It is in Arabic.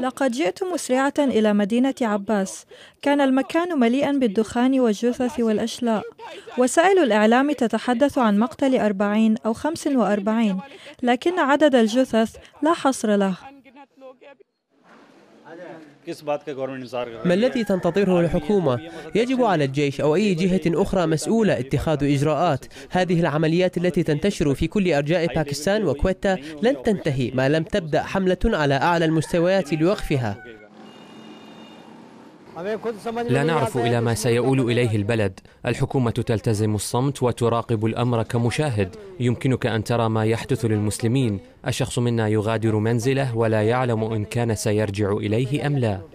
لقد جئت مسرعة إلى مدينة عباس كان المكان مليئا بالدخان والجثث والأشلاء وسائل الإعلام تتحدث عن مقتل أربعين أو خمس وأربعين لكن عدد الجثث لا حصر له ما الذي تنتظره الحكومة؟ يجب على الجيش أو أي جهة أخرى مسؤولة اتخاذ إجراءات هذه العمليات التي تنتشر في كل أرجاء باكستان وكويتا لن تنتهي ما لم تبدأ حملة على أعلى المستويات لوقفها لا نعرف إلى ما سيؤول إليه البلد الحكومة تلتزم الصمت وتراقب الأمر كمشاهد يمكنك أن ترى ما يحدث للمسلمين الشخص منا يغادر منزله ولا يعلم إن كان سيرجع إليه أم لا